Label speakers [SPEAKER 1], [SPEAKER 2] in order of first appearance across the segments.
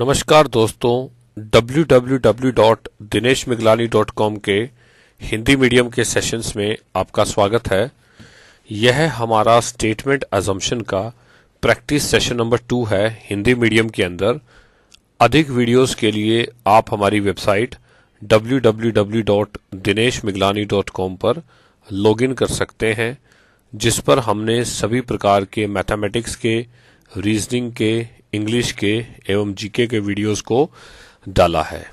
[SPEAKER 1] नमस्कार दोस्तों www.dineshmiglani.com के हिंदी मीडियम के सेशंस में आपका स्वागत है यह हमारा स्टेटमेंट अजम्पशन का प्रैक्टिस सेशन नंबर टू है हिंदी मीडियम के अंदर अधिक वीडियोस के लिए आप हमारी वेबसाइट www.dineshmiglani.com पर लॉगिन कर सकते हैं जिस पर हमने सभी प्रकार के मैथमेटिक्स के रीजनिंग के इंग्लिश के एवं जीके के वीडियोस को डाला है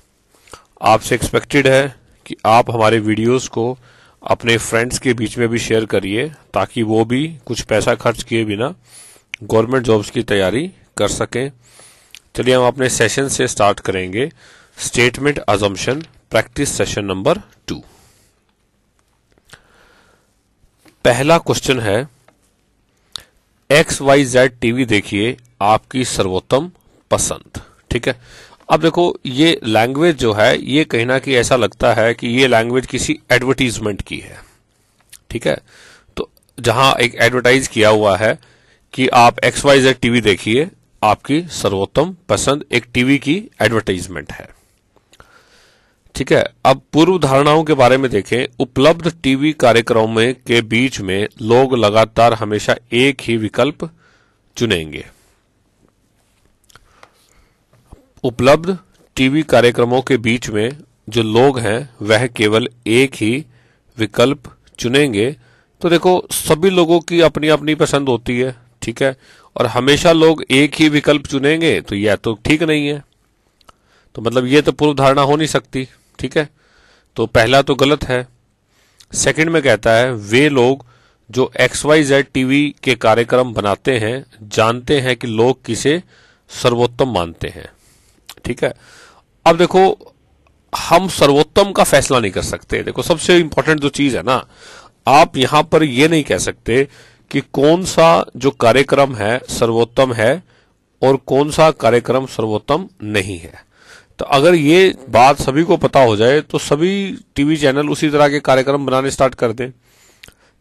[SPEAKER 1] आपसे एक्सपेक्टेड है कि आप हमारे वीडियोस को अपने फ्रेंड्स के बीच में भी शेयर करिए ताकि वो भी कुछ पैसा खर्च किए बिना गवर्नमेंट जॉब्स की तैयारी कर सकें चलिए हम अपने सेशन से स्टार्ट करेंगे statement assumption practice session number two पहला क्वेश्चन है एक्स वाई जेड टीवी देखिए आपकी सर्वोत्तम पसंद ठीक है अब देखो ये लैंग्वेज जो है ये कहीं ना कहीं ऐसा लगता है कि ये लैंग्वेज किसी एडवर्टीजमेंट की है ठीक है तो जहां एक एडवर्टाइज किया हुआ है कि आप एक्स वाई जेड टीवी देखिए आपकी सर्वोत्तम पसंद एक टीवी की एडवर्टाइजमेंट है ठीक है अब पूर्व धारणाओं के बारे में देखें उपलब्ध टीवी कार्यक्रमों के बीच में लोग लगातार हमेशा एक ही विकल्प चुनेंगे उपलब्ध टीवी कार्यक्रमों के बीच में जो लोग हैं वह केवल एक ही विकल्प चुनेंगे तो देखो सभी लोगों की अपनी अपनी पसंद होती है ठीक है और हमेशा लोग एक ही विकल्प चुनेंगे तो यह तो ठीक नहीं है तो मतलब ये तो पूर्व धारणा हो नहीं सकती ठीक है तो पहला तो गलत है सेकंड में कहता है वे लोग जो एक्स वाई जेड टीवी के कार्यक्रम बनाते हैं जानते हैं कि लोग किसे सर्वोत्तम मानते हैं ठीक है अब देखो हम सर्वोत्तम का फैसला नहीं कर सकते देखो सबसे इंपॉर्टेंट जो चीज है ना आप यहां पर यह नहीं कह सकते कि कौन सा जो कार्यक्रम है सर्वोत्तम है और कौन सा कार्यक्रम सर्वोत्तम नहीं है तो अगर ये बात सभी को पता हो जाए तो सभी टीवी चैनल उसी तरह के कार्यक्रम बनाने स्टार्ट कर दें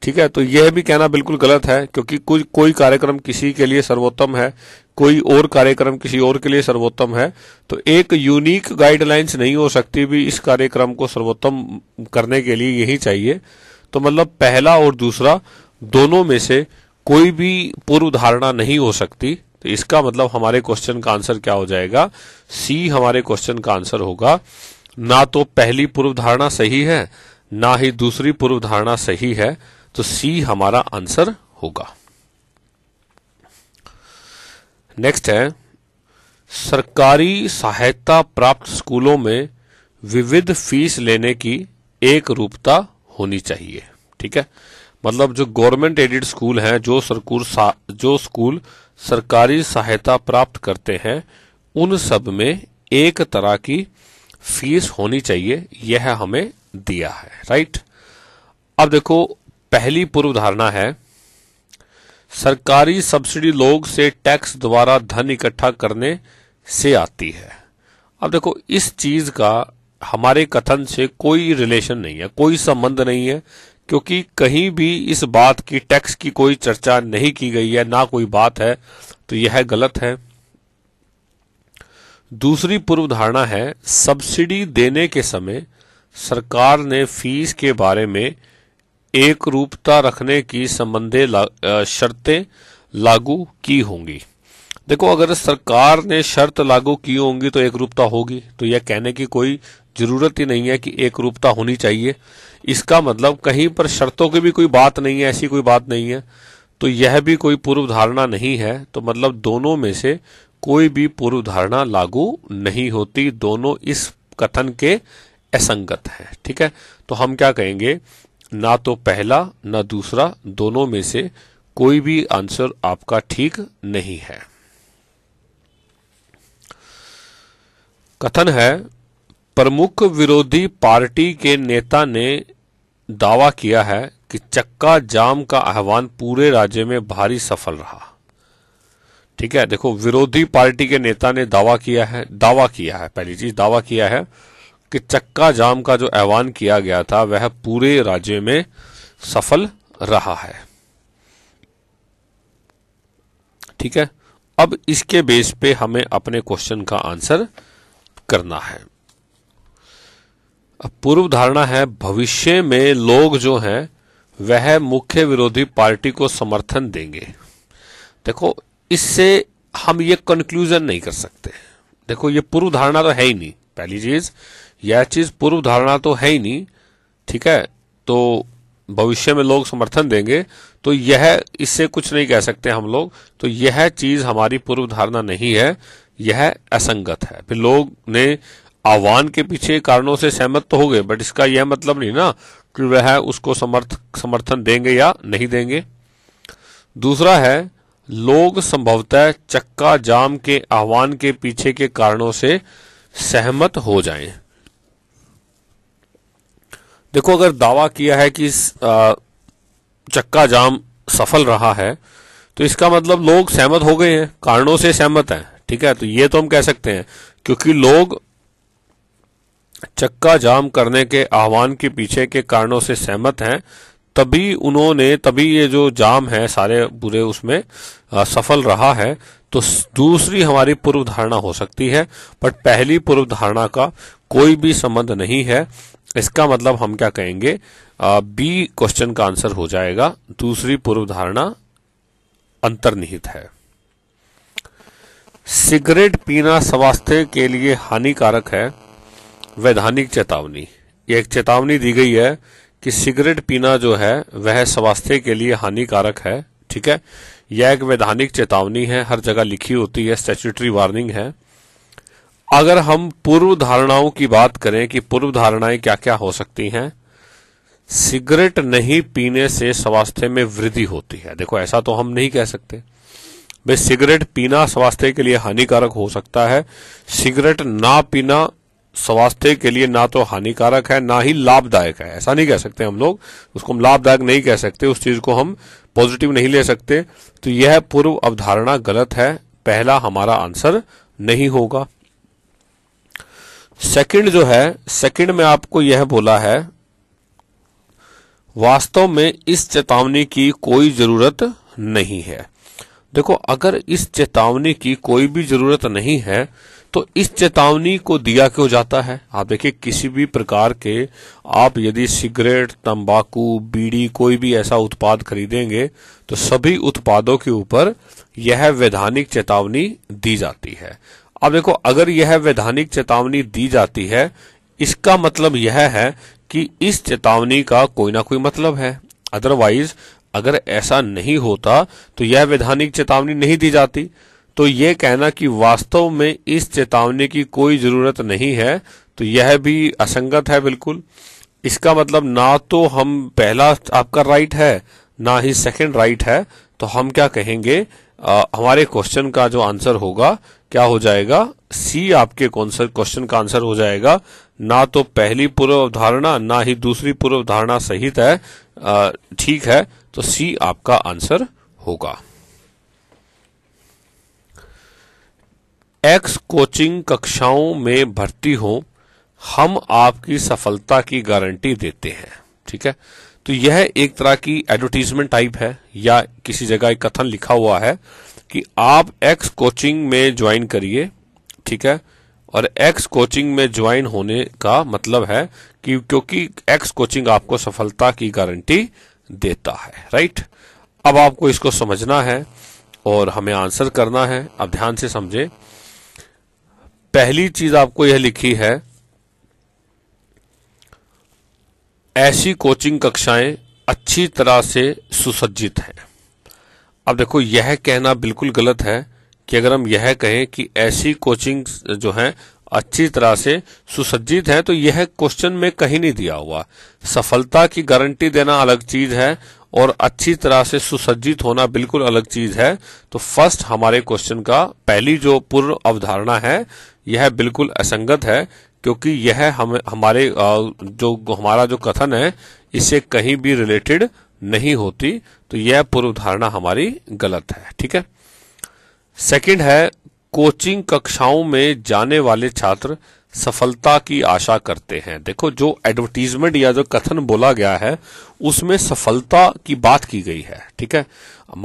[SPEAKER 1] ठीक है तो यह भी कहना बिल्कुल गलत है क्योंकि कुछ कोई कार्यक्रम किसी के लिए सर्वोत्तम है कोई और कार्यक्रम किसी और के लिए सर्वोत्तम है तो एक यूनिक गाइडलाइंस नहीं हो सकती भी इस कार्यक्रम को सर्वोत्तम करने के लिए यही चाहिए तो मतलब पहला और दूसरा दोनों में से कोई भी पूर्व धारणा नहीं हो सकती तो इसका मतलब हमारे क्वेश्चन का आंसर क्या हो जाएगा सी हमारे क्वेश्चन का आंसर होगा ना तो पहली पूर्व धारणा सही है ना ही दूसरी पूर्व धारणा सही है तो सी हमारा आंसर होगा नेक्स्ट है सरकारी सहायता प्राप्त स्कूलों में विविध फीस लेने की एक रूपता होनी चाहिए ठीक है मतलब जो गवर्नमेंट एडेड स्कूल हैं जो सरकूर जो स्कूल सरकारी सहायता प्राप्त करते हैं उन सब में एक तरह की फीस होनी चाहिए यह हमें दिया है राइट अब देखो पहली पूर्व धारणा है सरकारी सब्सिडी लोग से टैक्स द्वारा धन इकट्ठा करने से आती है अब देखो इस चीज का हमारे कथन से कोई रिलेशन नहीं है कोई संबंध नहीं है क्योंकि कहीं भी इस बात की टैक्स की कोई चर्चा नहीं की गई है ना कोई बात है तो यह है गलत है दूसरी पूर्व धारणा है सब्सिडी देने के समय सरकार ने फीस के बारे में एक रूपता रखने की संबंधे शर्तें लागू की होंगी देखो अगर सरकार ने शर्त लागू की होंगी तो एक रूपता होगी तो यह कहने की कोई जरूरत ही नहीं है कि एक रूपता होनी चाहिए इसका मतलब कहीं पर शर्तों की भी कोई बात नहीं है ऐसी कोई बात नहीं है तो यह भी कोई पूर्व धारणा नहीं है तो मतलब दोनों में से कोई भी पूर्व धारणा लागू नहीं होती दोनों इस कथन के असंगत है ठीक है तो हम क्या कहेंगे ना तो पहला ना दूसरा दोनों में से कोई भी आंसर आपका ठीक नहीं है कथन है प्रमुख विरोधी पार्टी के नेता ने दावा किया है कि चक्का जाम का आह्वान पूरे राज्य में भारी सफल रहा ठीक है देखो विरोधी पार्टी के नेता ने दावा किया है दावा किया है पहली चीज दावा किया है कि चक्का जाम का जो आह्वान किया गया था वह पूरे राज्य में सफल रहा है ठीक है अब इसके बेस पे हमें अपने क्वेश्चन का आंसर करना है अब पूर्व धारणा है भविष्य में लोग जो हैं वह मुख्य विरोधी पार्टी को समर्थन देंगे देखो इससे हम ये कंक्लूजन नहीं कर सकते देखो ये पूर्व धारणा तो है ही नहीं पहली चीज यह चीज पूर्व धारणा तो है ही नहीं ठीक है तो भविष्य में लोग समर्थन देंगे तो यह इससे कुछ नहीं कह सकते हम लोग तो यह चीज हमारी पूर्व धारणा नहीं है यह असंगत है फिर लोग ने आह्वान के पीछे कारणों से सहमत तो हो गए बट इसका यह मतलब नहीं ना कि वह उसको समर्थ समर्थन देंगे या नहीं देंगे दूसरा है लोग संभवतः चक्का जाम के आह्वान के पीछे के कारणों से सहमत हो जाएं। देखो अगर दावा किया है कि चक्का जाम सफल रहा है तो इसका मतलब लोग सहमत हो गए हैं कारणों से सहमत हैं ठीक है तो ये तो हम कह सकते हैं क्योंकि लोग चक्का जाम करने के आह्वान के पीछे के कारणों से सहमत हैं तभी उन्होंने तभी ये जो जाम है सारे पूरे उसमें सफल रहा है तो दूसरी हमारी पूर्व धारणा हो सकती है बट पहली पूर्व धारणा का कोई भी संबंध नहीं है इसका मतलब हम क्या कहेंगे आ, बी क्वेश्चन का आंसर हो जाएगा दूसरी पूर्व धारणा अंतर्निहित है सिगरेट पीना स्वास्थ्य के लिए हानिकारक है वैधानिक चेतावनी ये एक चेतावनी दी गई है कि सिगरेट पीना जो है वह स्वास्थ्य के लिए हानिकारक है ठीक है यह एक वैधानिक चेतावनी है हर जगह लिखी होती है स्टेचुटरी वार्निंग है अगर हम पूर्व धारणाओं की बात करें कि पूर्व धारणाएं क्या क्या हो सकती हैं सिगरेट नहीं पीने से स्वास्थ्य में वृद्धि होती है देखो ऐसा तो हम नहीं कह सकते भाई सिगरेट पीना स्वास्थ्य के लिए हानिकारक हो सकता है सिगरेट ना पीना स्वास्थ्य के लिए ना तो हानिकारक है ना ही लाभदायक है ऐसा नहीं कह सकते हम लोग उसको हम लाभदायक नहीं कह सकते उस चीज को हम पॉजिटिव नहीं ले सकते तो यह पूर्व अवधारणा गलत है पहला हमारा आंसर नहीं होगा सेकंड जो है सेकंड में आपको यह बोला है वास्तव में इस चेतावनी की कोई जरूरत नहीं है देखो अगर इस चेतावनी की कोई भी जरूरत नहीं है तो इस चेतावनी को दिया क्यों जाता है आप देखिए किसी भी प्रकार के आप यदि सिगरेट तंबाकू बीड़ी कोई भी ऐसा उत्पाद खरीदेंगे तो सभी उत्पादों के ऊपर यह वैधानिक चेतावनी दी जाती है अब देखो अगर यह वैधानिक चेतावनी दी जाती है इसका मतलब यह है कि इस चेतावनी का कोई ना कोई मतलब है अदरवाइज अगर ऐसा नहीं होता तो यह वैधानिक चेतावनी नहीं दी जाती तो ये कहना कि वास्तव में इस चेतावनी की कोई जरूरत नहीं है तो यह भी असंगत है बिल्कुल इसका मतलब ना तो हम पहला आपका राइट है ना ही सेकंड राइट है तो हम क्या कहेंगे आ, हमारे क्वेश्चन का जो आंसर होगा क्या हो जाएगा सी आपके क्वेश्चन का आंसर हो जाएगा ना तो पहली पूर्व अवधारणा ना ही दूसरी पूर्व अवधारणा सहित है ठीक है तो सी आपका आंसर होगा एक्स कोचिंग कक्षाओं में भर्ती हो हम आपकी सफलता की गारंटी देते हैं ठीक है तो यह एक तरह की एडवर्टीजमेंट टाइप है या किसी जगह एक कथन लिखा हुआ है कि आप एक्स कोचिंग में ज्वाइन करिए ठीक है और एक्स कोचिंग में ज्वाइन होने का मतलब है कि क्योंकि एक्स कोचिंग आपको सफलता की गारंटी देता है राइट अब आपको इसको समझना है और हमें आंसर करना है अब ध्यान से समझे पहली चीज आपको यह लिखी है ऐसी कोचिंग कक्षाएं अच्छी तरह से सुसज्जित हैं अब देखो यह कहना बिल्कुल गलत है कि अगर हम यह कहें कि ऐसी कोचिंग जो है अच्छी तरह से सुसज्जित है तो यह क्वेश्चन में कहीं नहीं दिया हुआ सफलता की गारंटी देना अलग चीज है और अच्छी तरह से सुसज्जित होना बिल्कुल अलग चीज है तो फर्स्ट हमारे क्वेश्चन का पहली जो पूर्व अवधारणा है यह बिल्कुल असंगत है क्योंकि यह हम हमारे जो हमारा जो कथन है इससे कहीं भी रिलेटेड नहीं होती तो यह पूर्व धारणा हमारी गलत है ठीक है सेकंड है कोचिंग कक्षाओं में जाने वाले छात्र सफलता की आशा करते हैं देखो जो एडवर्टीजमेंट या जो कथन बोला गया है उसमें सफलता की बात की गई है ठीक है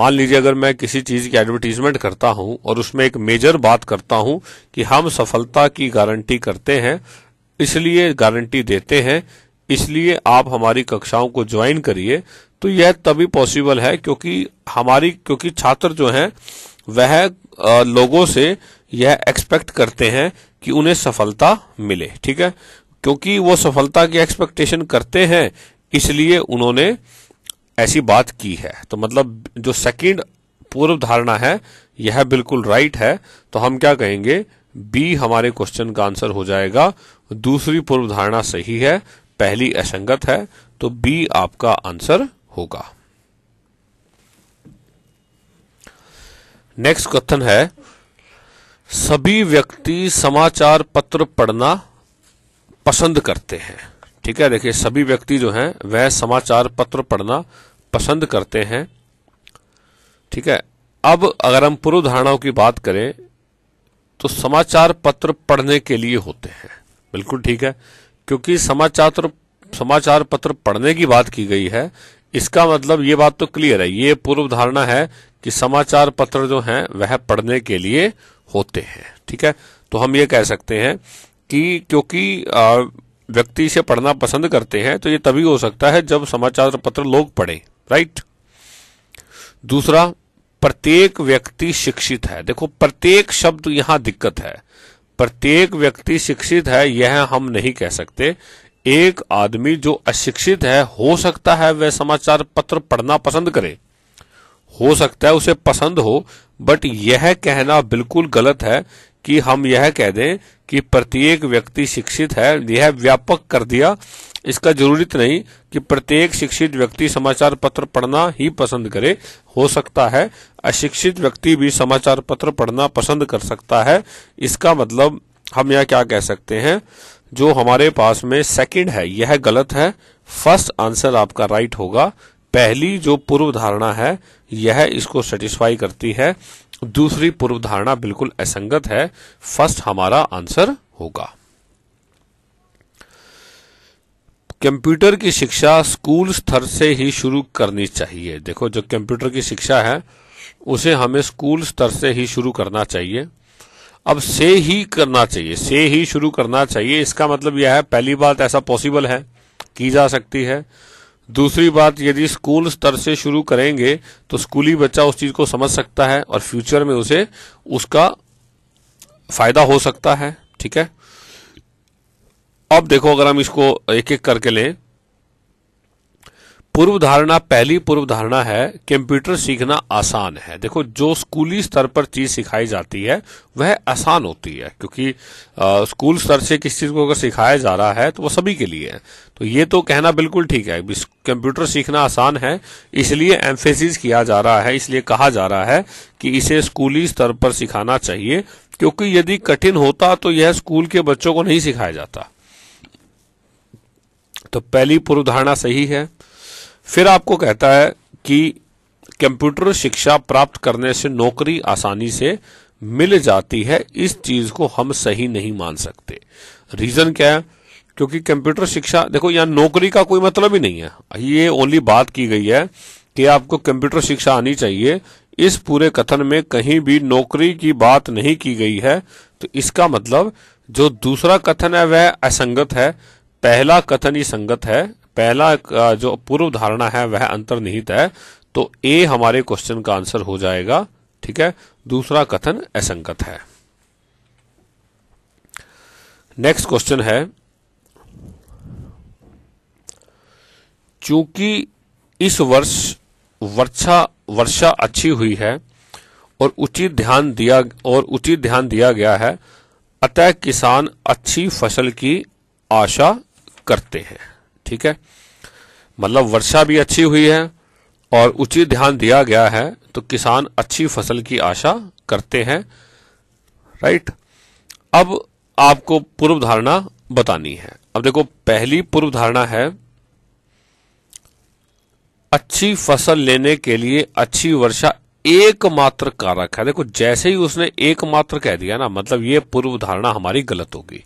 [SPEAKER 1] मान लीजिए अगर मैं किसी चीज की एडवर्टीजमेंट करता हूं और उसमें एक मेजर बात करता हूं कि हम सफलता की गारंटी करते हैं इसलिए गारंटी देते हैं इसलिए आप हमारी कक्षाओं को ज्वाइन करिए तो यह तभी पॉसिबल है क्योंकि हमारी क्योंकि छात्र जो है वह लोगों से यह एक्सपेक्ट करते हैं कि उन्हें सफलता मिले ठीक है क्योंकि वो सफलता की एक्सपेक्टेशन करते हैं इसलिए उन्होंने ऐसी बात की है तो मतलब जो सेकंड पूर्व धारणा है यह बिल्कुल राइट है तो हम क्या कहेंगे बी हमारे क्वेश्चन का आंसर हो जाएगा दूसरी पूर्व धारणा सही है पहली असंगत है तो बी आपका आंसर होगा नेक्स्ट क्वेश्चन है सभी व्यक्ति समाचार पत्र पढ़ना पसंद करते हैं ठीक है देखिए सभी व्यक्ति जो हैं वह समाचार पत्र पढ़ना पसंद करते हैं ठीक है अब अगर हम पूर्व धारणाओं की बात करें तो समाचार पत्र पढ़ने के लिए होते हैं बिल्कुल ठीक है क्योंकि समाचार समाचार पत्र पढ़ने की बात की गई है इसका मतलब ये बात तो क्लियर है ये पूर्व धारणा है कि समाचार पत्र जो हैं वह पढ़ने के लिए होते हैं ठीक है तो हम ये कह सकते हैं कि क्योंकि व्यक्ति इसे पढ़ना पसंद करते हैं तो ये तभी हो सकता है जब समाचार पत्र लोग पढ़े राइट दूसरा प्रत्येक व्यक्ति शिक्षित है देखो प्रत्येक शब्द यहां दिक्कत है प्रत्येक व्यक्ति शिक्षित है यह हम नहीं कह सकते एक आदमी जो अशिक्षित है हो सकता है वह समाचार पत्र पढ़ना पसंद करे हो सकता है उसे पसंद हो बट यह कहना बिल्कुल गलत है कि हम यह कह दें कि प्रत्येक व्यक्ति शिक्षित है यह व्यापक कर दिया इसका जरूरत नहीं कि प्रत्येक शिक्षित व्यक्ति समाचार पत्र पढ़ना ही पसंद करे हो सकता है अशिक्षित व्यक्ति भी समाचार पत्र पढ़ना पसंद कर सकता है इसका मतलब हम यह क्या कह सकते हैं जो हमारे पास में सेकंड है यह गलत है फर्स्ट आंसर आपका राइट होगा पहली जो पूर्व धारणा है यह इसको सेटिस्फाई करती है दूसरी पूर्व धारणा बिल्कुल असंगत है फर्स्ट हमारा आंसर होगा कंप्यूटर की शिक्षा स्कूल स्तर से ही शुरू करनी चाहिए देखो जो कंप्यूटर की शिक्षा है उसे हमें स्कूल स्तर से ही शुरू करना चाहिए अब से ही करना चाहिए से ही शुरू करना चाहिए इसका मतलब यह है पहली बात ऐसा पॉसिबल है की जा सकती है दूसरी बात यदि स्कूल स्तर से शुरू करेंगे तो स्कूली बच्चा उस चीज को समझ सकता है और फ्यूचर में उसे उसका फायदा हो सकता है ठीक है अब देखो अगर हम इसको एक एक करके लें पूर्व धारणा पहली पूर्व धारणा है कंप्यूटर सीखना आसान है देखो जो स्कूली स्तर पर चीज सिखाई जाती है वह आसान होती है क्योंकि आ, स्कूल स्तर से किस चीज को अगर सिखाया जा रहा है तो वह सभी के लिए है तो ये तो कहना बिल्कुल ठीक है कंप्यूटर सीखना आसान है इसलिए एम्फेसिस किया जा रहा है इसलिए कहा जा रहा है कि इसे स्कूली स्तर पर सिखाना चाहिए क्योंकि यदि कठिन होता तो यह स्कूल के बच्चों को नहीं सिखाया जाता तो पहली पूर्व धारणा सही है फिर आपको कहता है कि कंप्यूटर शिक्षा प्राप्त करने से नौकरी आसानी से मिल जाती है इस चीज को हम सही नहीं मान सकते रीजन क्या है क्योंकि कंप्यूटर शिक्षा देखो यहां नौकरी का कोई मतलब ही नहीं है ये ओनली बात की गई है कि आपको कंप्यूटर शिक्षा आनी चाहिए इस पूरे कथन में कहीं भी नौकरी की बात नहीं की गई है तो इसका मतलब जो दूसरा कथन है वह असंगत है पहला कथन ही संगत है पहला जो पूर्व धारणा है वह अंतर्निहित है तो ए हमारे क्वेश्चन का आंसर हो जाएगा ठीक है दूसरा कथन असंगत है नेक्स्ट क्वेश्चन है चूंकि इस वर्ष वर्षा वर्षा अच्छी हुई है और उचित ध्यान दिया और उचित ध्यान दिया गया है अतः किसान अच्छी फसल की आशा करते हैं ठीक है मतलब वर्षा भी अच्छी हुई है और उचित ध्यान दिया गया है तो किसान अच्छी फसल की आशा करते हैं राइट अब आपको पूर्व धारणा बतानी है अब देखो पहली पूर्व धारणा है अच्छी फसल लेने के लिए अच्छी वर्षा एकमात्र कारक है देखो जैसे ही उसने एकमात्र कह दिया ना मतलब ये पूर्व धारणा हमारी गलत होगी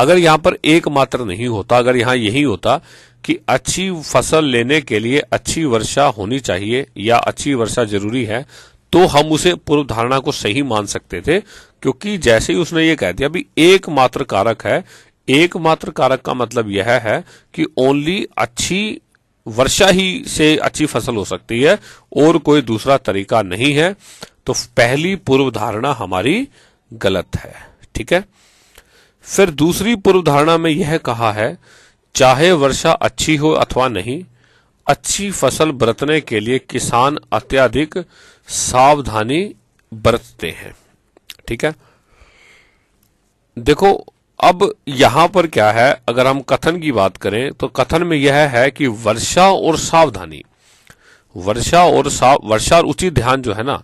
[SPEAKER 1] अगर यहां पर एकमात्र नहीं होता अगर यहां यही होता कि अच्छी फसल लेने के लिए अच्छी वर्षा होनी चाहिए या अच्छी वर्षा जरूरी है तो हम उसे पूर्व धारणा को सही मान सकते थे क्योंकि जैसे ही उसने ये कह दिया भी एकमात्र कारक है एकमात्र कारक का मतलब यह है कि ओनली अच्छी वर्षा ही से अच्छी फसल हो सकती है और कोई दूसरा तरीका नहीं है तो पहली पूर्व धारणा हमारी गलत है ठीक है फिर दूसरी पूर्व धारणा में यह कहा है चाहे वर्षा अच्छी हो अथवा नहीं अच्छी फसल बरतने के लिए किसान अत्याधिक सावधानी बरतते हैं ठीक है देखो अब यहां पर क्या है अगर हम कथन की बात करें तो कथन में यह है कि वर्षा और सावधानी वर्षा और साव वर्षा और उचित ध्यान जो है ना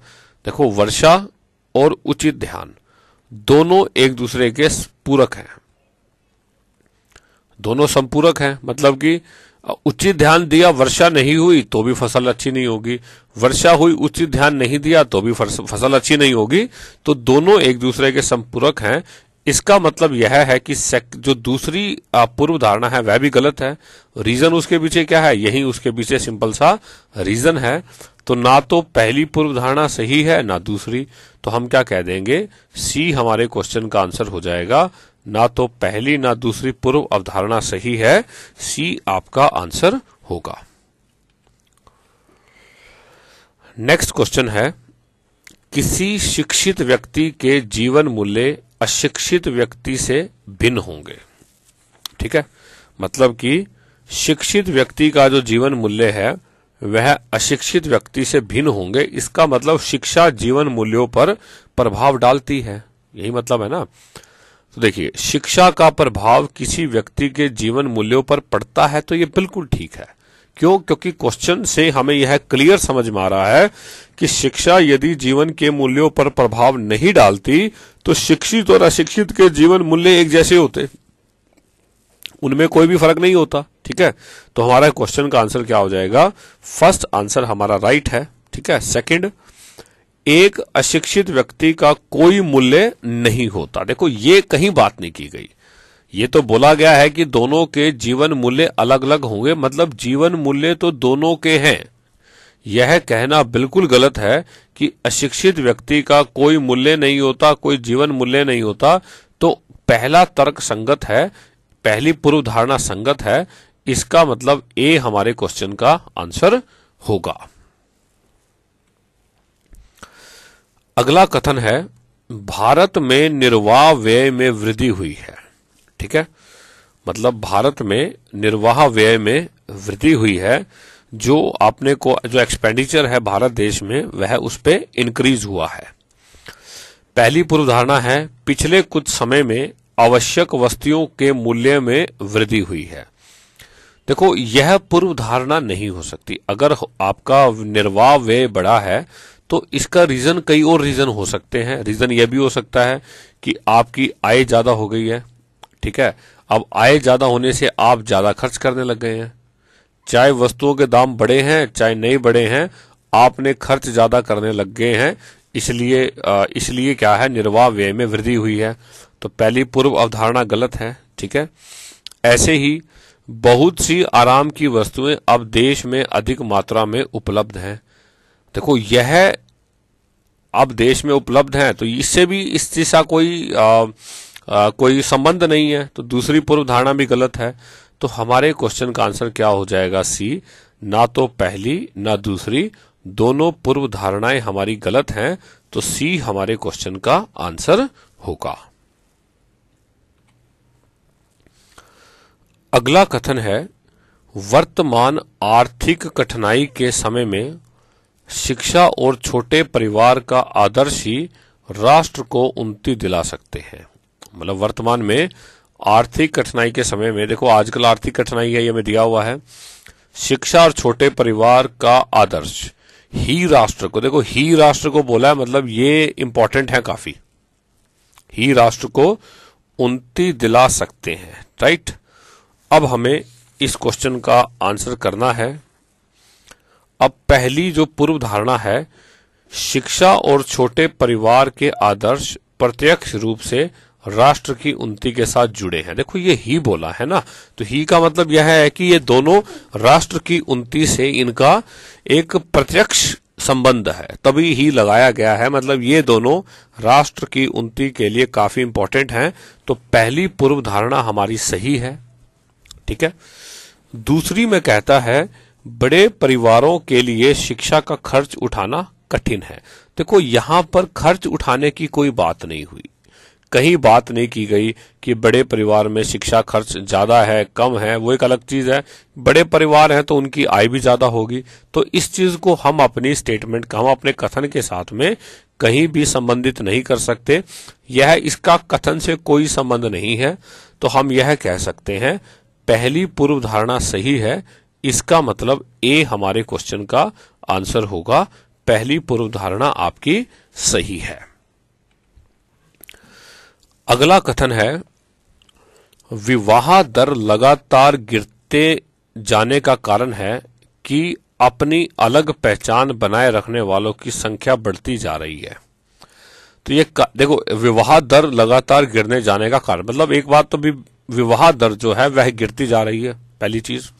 [SPEAKER 1] देखो वर्षा और उचित ध्यान दोनों एक दूसरे के पूरक हैं दोनों संपूरक हैं मतलब कि उचित ध्यान दिया वर्षा नहीं हुई तो भी फसल अच्छी नहीं होगी वर्षा हुई उचित ध्यान नहीं दिया तो भी फसल अच्छी नहीं होगी तो दोनों एक दूसरे के संपूरक हैं इसका मतलब यह है कि जो दूसरी पूर्व धारणा है वह भी गलत है रीजन उसके पीछे क्या है यही उसके पीछे सिंपल सा रीजन है तो ना तो पहली पूर्व धारणा सही है ना दूसरी तो हम क्या कह देंगे सी हमारे क्वेश्चन का आंसर हो जाएगा ना तो पहली ना दूसरी पूर्व अवधारणा सही है सी आपका आंसर होगा नेक्स्ट क्वेश्चन है किसी शिक्षित व्यक्ति के जीवन मूल्य अशिक्षित व्यक्ति से भिन्न होंगे ठीक है मतलब कि शिक्षित व्यक्ति का जो जीवन मूल्य है वह अशिक्षित व्यक्ति से भिन्न होंगे इसका मतलब शिक्षा जीवन मूल्यों पर प्रभाव डालती है यही मतलब है ना तो देखिए शिक्षा का प्रभाव किसी व्यक्ति के जीवन मूल्यों पर पड़ता है तो ये बिल्कुल ठीक है क्यों क्योंकि क्वेश्चन से हमें यह क्लियर समझ में आ रहा है कि शिक्षा यदि जीवन के मूल्यों पर प्रभाव नहीं डालती तो शिक्षित और अशिक्षित के जीवन मूल्य एक जैसे होते उनमें कोई भी फर्क नहीं होता ठीक है तो हमारा क्वेश्चन का आंसर क्या हो जाएगा फर्स्ट आंसर हमारा राइट है ठीक है सेकंड एक अशिक्षित व्यक्ति का कोई मूल्य नहीं होता देखो ये कहीं बात नहीं की गई ये तो बोला गया है कि दोनों के जीवन मूल्य अलग अलग होंगे मतलब जीवन मूल्य तो दोनों के हैं यह कहना बिल्कुल गलत है कि अशिक्षित व्यक्ति का कोई मूल्य नहीं होता कोई जीवन मूल्य नहीं होता तो पहला तर्क संगत है पहली पूर्व धारणा संगत है इसका मतलब ए हमारे क्वेश्चन का आंसर होगा अगला कथन है भारत में निर्वाह व्यय में वृद्धि हुई है ठीक है मतलब भारत में निर्वाह व्यय में वृद्धि हुई है जो आपने को जो एक्सपेंडिचर है भारत देश में वह उस पर इंक्रीज हुआ है पहली पूर्व धारणा है पिछले कुछ समय में आवश्यक वस्तुओं के मूल्य में वृद्धि हुई है देखो यह पूर्व धारणा नहीं हो सकती अगर आपका निर्वाह व्यय बड़ा है तो इसका रीजन कई और रीजन हो सकते हैं रीजन यह भी हो सकता है कि आपकी आय ज्यादा हो गई है ठीक है अब आय ज्यादा होने से आप ज्यादा खर्च करने लग गए हैं चाहे वस्तुओं के दाम बढ़े हैं चाहे नहीं बढ़े हैं आपने खर्च ज्यादा करने लग गए हैं इसलिए इसलिए क्या है निर्वाह व्यय में वृद्धि हुई है तो पहली पूर्व अवधारणा गलत है ठीक है ऐसे ही बहुत सी आराम की वस्तुएं अब देश में अधिक मात्रा में उपलब्ध हैं देखो यह अब देश में उपलब्ध हैं तो इससे भी इस दिशा कोई आ, आ, कोई संबंध नहीं है तो दूसरी पूर्व धारणा भी गलत है तो हमारे क्वेश्चन का आंसर क्या हो जाएगा सी ना तो पहली ना दूसरी दोनों पूर्व धारणाएं हमारी गलत हैं तो सी हमारे क्वेश्चन का आंसर होगा अगला कथन है वर्तमान आर्थिक कठिनाई के समय में शिक्षा और छोटे परिवार का आदर्श ही राष्ट्र को उन्नति दिला सकते हैं मतलब वर्तमान में आर्थिक कठिनाई के समय में देखो आजकल आर्थिक कठिनाई है ये हमें दिया हुआ है शिक्षा और छोटे परिवार का आदर्श ही राष्ट्र को देखो ही राष्ट्र को बोला है मतलब ये इंपॉर्टेंट है काफी ही राष्ट्र को उन्नति दिला सकते हैं राइट अब हमें इस क्वेश्चन का आंसर करना है अब पहली जो पूर्व धारणा है शिक्षा और छोटे परिवार के आदर्श प्रत्यक्ष रूप से राष्ट्र की उन्नति के साथ जुड़े हैं देखो ये ही बोला है ना तो ही का मतलब यह है कि ये दोनों राष्ट्र की उन्नति से इनका एक प्रत्यक्ष संबंध है तभी ही लगाया गया है मतलब ये दोनों राष्ट्र की उन्नति के लिए काफी इंपॉर्टेंट हैं तो पहली पूर्व धारणा हमारी सही है ठीक है दूसरी में कहता है बड़े परिवारों के लिए शिक्षा का खर्च उठाना कठिन है देखो यहां पर खर्च उठाने की कोई बात नहीं हुई कहीं बात नहीं की गई कि बड़े परिवार में शिक्षा खर्च ज्यादा है कम है वो एक अलग चीज है बड़े परिवार है तो उनकी आय भी ज्यादा होगी तो इस चीज को हम अपनी स्टेटमेंट का हम अपने कथन के साथ में कहीं भी संबंधित नहीं कर सकते यह इसका कथन से कोई संबंध नहीं है तो हम यह कह सकते हैं पहली पूर्व धारणा सही है इसका मतलब ए हमारे क्वेश्चन का आंसर होगा पहली पूर्व धारणा आपकी सही है अगला कथन है विवाह दर लगातार गिरते जाने का कारण है कि अपनी अलग पहचान बनाए रखने वालों की संख्या बढ़ती जा रही है तो ये देखो विवाह दर लगातार गिरने जाने का कारण मतलब एक बात तो भी विवाह दर जो है वह गिरती जा रही है पहली चीज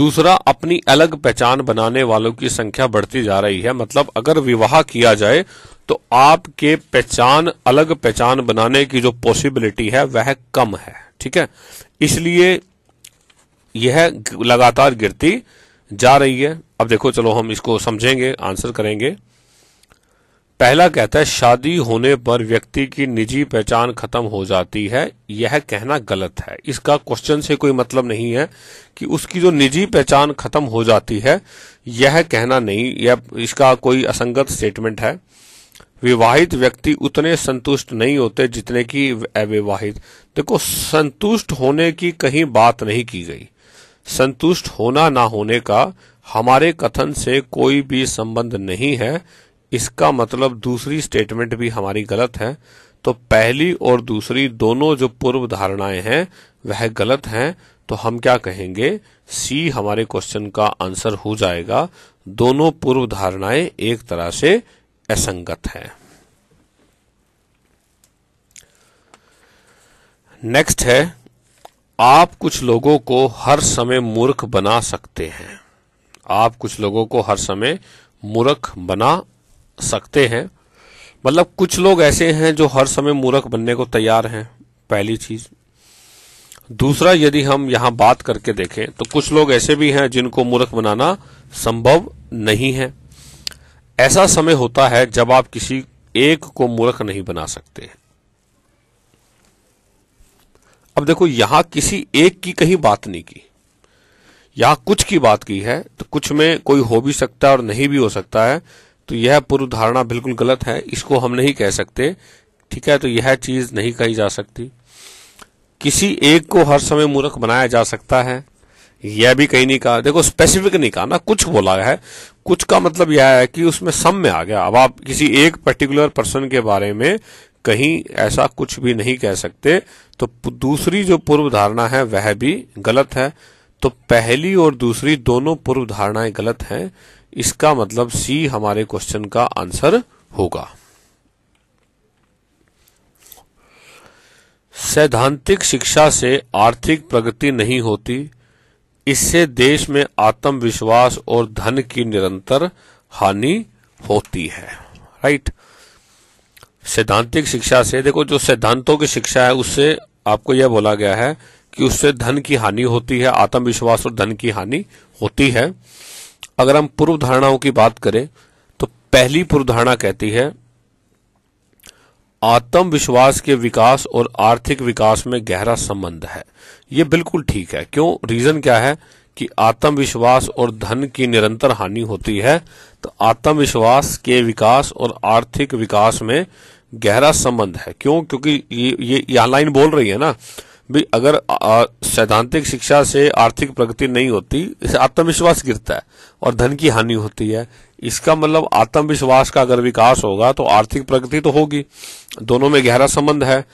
[SPEAKER 1] दूसरा अपनी अलग पहचान बनाने वालों की संख्या बढ़ती जा रही है मतलब अगर विवाह किया जाए तो आपके पहचान अलग पहचान बनाने की जो पॉसिबिलिटी है वह कम है ठीक है इसलिए यह लगातार गिरती जा रही है अब देखो चलो हम इसको समझेंगे आंसर करेंगे पहला कहता है शादी होने पर व्यक्ति की निजी पहचान खत्म हो जाती है यह कहना गलत है इसका क्वेश्चन से कोई मतलब नहीं है कि उसकी जो निजी पहचान खत्म हो जाती है यह कहना नहीं यह इसका कोई असंगत स्टेटमेंट है विवाहित व्यक्ति उतने संतुष्ट नहीं होते जितने की अविवाहित देखो संतुष्ट होने की कहीं बात नहीं की गई संतुष्ट होना ना होने का हमारे कथन से कोई भी संबंध नहीं है इसका मतलब दूसरी स्टेटमेंट भी हमारी गलत है तो पहली और दूसरी दोनों जो पूर्व धारणाएं हैं वह गलत हैं तो हम क्या कहेंगे सी हमारे क्वेश्चन का आंसर हो जाएगा दोनों पूर्व धारणाएं एक तरह से असंगत है नेक्स्ट है आप कुछ लोगों को हर समय मूर्ख बना सकते हैं आप कुछ लोगों को हर समय मूर्ख बना सकते हैं मतलब कुछ लोग ऐसे हैं जो हर समय मूर्ख बनने को तैयार हैं पहली चीज दूसरा यदि हम यहां बात करके देखें तो कुछ लोग ऐसे भी हैं जिनको मूर्ख बनाना संभव नहीं है ऐसा समय होता है जब आप किसी एक को मूर्ख नहीं बना सकते अब देखो यहां किसी एक की कहीं बात नहीं की यहां कुछ की बात की है तो कुछ में कोई हो भी सकता है और नहीं भी हो सकता है तो यह पूर्व धारणा बिल्कुल गलत है इसको हम नहीं कह सकते ठीक है तो यह चीज नहीं कही जा सकती किसी एक को हर समय मूर्ख बनाया जा सकता है यह भी कहीं नहीं कहा देखो स्पेसिफिक नहीं कहा ना कुछ बोला है कुछ का मतलब यह है कि उसमें सम में आ गया अब आप किसी एक पर्टिकुलर पर्सन के बारे में कहीं ऐसा कुछ भी नहीं कह सकते तो दूसरी जो पूर्व धारणा है वह भी गलत है तो पहली और दूसरी दोनों पूर्व धारणाएं गलत हैं इसका मतलब सी हमारे क्वेश्चन का आंसर होगा सैद्धांतिक शिक्षा से आर्थिक प्रगति नहीं होती इससे देश में आत्मविश्वास और धन की निरंतर हानि होती है राइट सैद्धांतिक शिक्षा से देखो जो सिद्धांतों की शिक्षा है उससे आपको यह बोला गया है कि उससे धन की हानि होती है आत्मविश्वास और धन की हानि होती है अगर हम पूर्व धारणाओं की बात करें तो पहली पूर्व धारणा कहती है आत्मविश्वास के विकास और आर्थिक विकास में गहरा संबंध है यह बिल्कुल ठीक है क्यों रीजन क्या है कि आत्मविश्वास और धन की निरंतर हानि होती है तो आत्मविश्वास के विकास और आर्थिक विकास में गहरा संबंध है क्यों क्योंकि ये ये ऑनलाइन लाइन बोल रही है ना भी अगर सैद्धांतिक शिक्षा से आर्थिक प्रगति नहीं होती इससे आत्मविश्वास गिरता है और धन की हानि होती है इसका मतलब आत्मविश्वास का अगर विकास होगा तो आर्थिक प्रगति तो होगी दोनों में गहरा संबंध है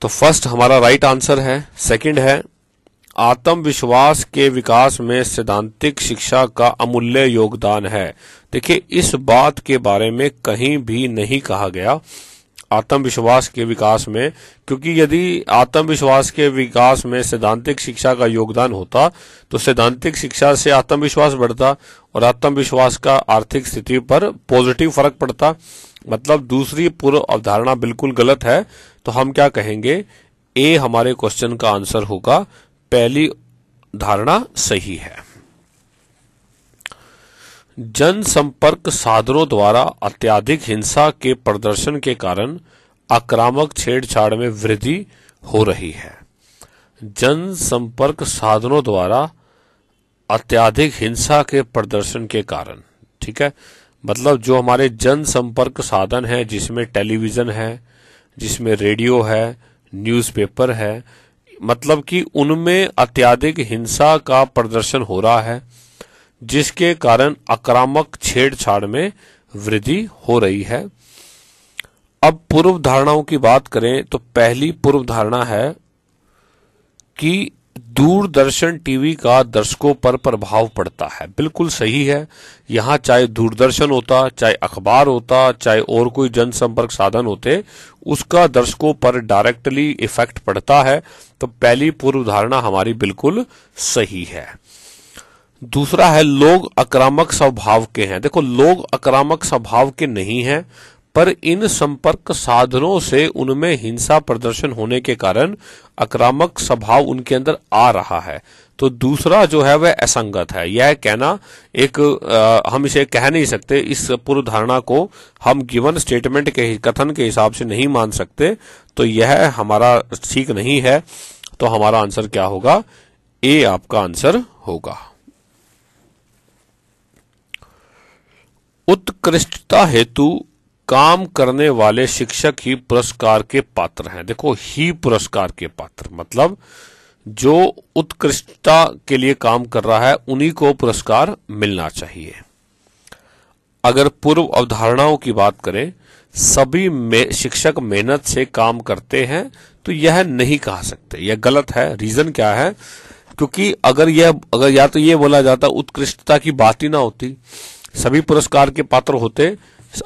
[SPEAKER 1] तो फर्स्ट हमारा राइट आंसर है सेकंड है आत्मविश्वास के विकास में सैद्धांतिक शिक्षा का अमूल्य योगदान है देखिए इस बात के बारे में कहीं भी नहीं कहा गया आत्मविश्वास के विकास में क्योंकि यदि आत्मविश्वास के विकास में सैद्धांतिक शिक्षा का योगदान होता तो सैद्धांतिक शिक्षा से आत्मविश्वास बढ़ता और आत्मविश्वास का आर्थिक स्थिति पर पॉजिटिव फर्क पड़ता मतलब दूसरी पूर्व अवधारणा बिल्कुल गलत है तो हम क्या कहेंगे ए हमारे क्वेश्चन का आंसर होगा पहली धारणा सही है जनसंपर्क साधनों द्वारा अत्याधिक हिंसा के प्रदर्शन के कारण आक्रामक छेड़छाड़ में वृद्धि हो रही है जनसंपर्क साधनों द्वारा अत्याधिक हिंसा के प्रदर्शन के कारण ठीक है मतलब जो हमारे जनसंपर्क साधन है जिसमें टेलीविजन है जिसमें रेडियो है न्यूज़पेपर है मतलब कि उनमें अत्याधिक हिंसा का प्रदर्शन हो रहा है जिसके कारण आक्रामक छेड़छाड़ में वृद्धि हो रही है अब पूर्व धारणाओं की बात करें तो पहली पूर्व धारणा है कि दूरदर्शन टीवी का दर्शकों पर प्रभाव पड़ता है बिल्कुल सही है यहाँ चाहे दूरदर्शन होता चाहे अखबार होता चाहे और कोई जनसंपर्क साधन होते उसका दर्शकों पर डायरेक्टली इफेक्ट पड़ता है तो पहली पूर्व धारणा हमारी बिल्कुल सही है दूसरा है लोग आक्रामक स्वभाव के हैं देखो लोग आक्रामक स्वभाव के नहीं हैं पर इन संपर्क साधनों से उनमें हिंसा प्रदर्शन होने के कारण आक्रामक स्वभाव उनके अंदर आ रहा है तो दूसरा जो है वह असंगत है यह कहना एक आ, हम इसे कह नहीं सकते इस पूर्व धारणा को हम गिवन स्टेटमेंट के कथन के हिसाब से नहीं मान सकते तो यह हमारा ठीक नहीं है तो हमारा आंसर क्या होगा ए आपका आंसर होगा उत्कृष्टता हेतु काम करने वाले शिक्षक ही पुरस्कार के पात्र हैं देखो ही पुरस्कार के पात्र मतलब जो उत्कृष्टता के लिए काम कर रहा है उन्हीं को पुरस्कार मिलना चाहिए अगर पूर्व अवधारणाओं की बात करें सभी में शिक्षक मेहनत से काम करते हैं तो यह नहीं कहा सकते यह गलत है रीजन क्या है क्योंकि अगर यह अगर या तो ये बोला जाता उत्कृष्टता की बात ही ना होती सभी पुरस्कार के पात्र होते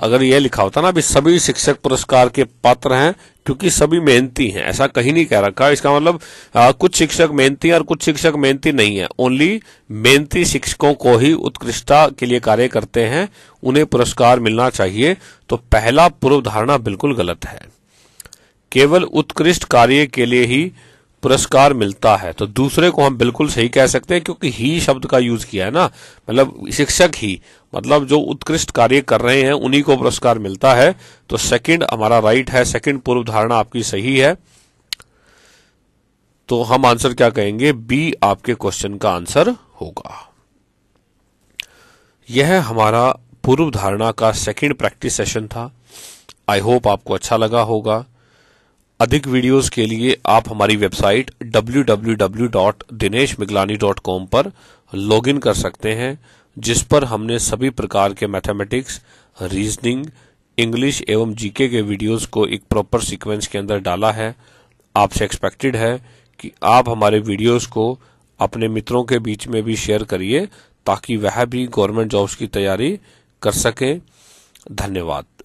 [SPEAKER 1] अगर यह लिखा होता ना अभी सभी शिक्षक पुरस्कार के पात्र हैं क्योंकि सभी मेहनती हैं ऐसा कहीं नहीं कह रखा इसका मतलब आ, कुछ शिक्षक मेहनती और कुछ शिक्षक मेहनती नहीं है ओनली मेहनती शिक्षकों को ही उत्कृष्टता के लिए कार्य करते हैं उन्हें पुरस्कार मिलना चाहिए तो पहला पूर्व धारणा बिल्कुल गलत है केवल उत्कृष्ट कार्य के लिए ही पुरस्कार मिलता है तो दूसरे को हम बिल्कुल सही कह सकते हैं क्योंकि ही शब्द का यूज किया है ना मतलब शिक्षक ही मतलब जो उत्कृष्ट कार्य कर रहे हैं उन्हीं को पुरस्कार मिलता है तो सेकंड हमारा राइट है सेकंड पूर्व धारणा आपकी सही है तो हम आंसर क्या कहेंगे बी आपके क्वेश्चन का आंसर होगा यह हमारा पूर्व धारणा का सेकंड प्रैक्टिस सेशन था आई होप आपको अच्छा लगा होगा अधिक वीडियोस के लिए आप हमारी वेबसाइट www.dineshmiglani.com पर लॉगिन कर सकते हैं जिस पर हमने सभी प्रकार के मैथमेटिक्स रीजनिंग इंग्लिश एवं जीके के वीडियोस को एक प्रॉपर सीक्वेंस के अंदर डाला है आपसे एक्सपेक्टेड है कि आप हमारे वीडियोस को अपने मित्रों के बीच में भी शेयर करिए ताकि वह भी गवर्नमेंट जॉब्स की तैयारी कर सकें धन्यवाद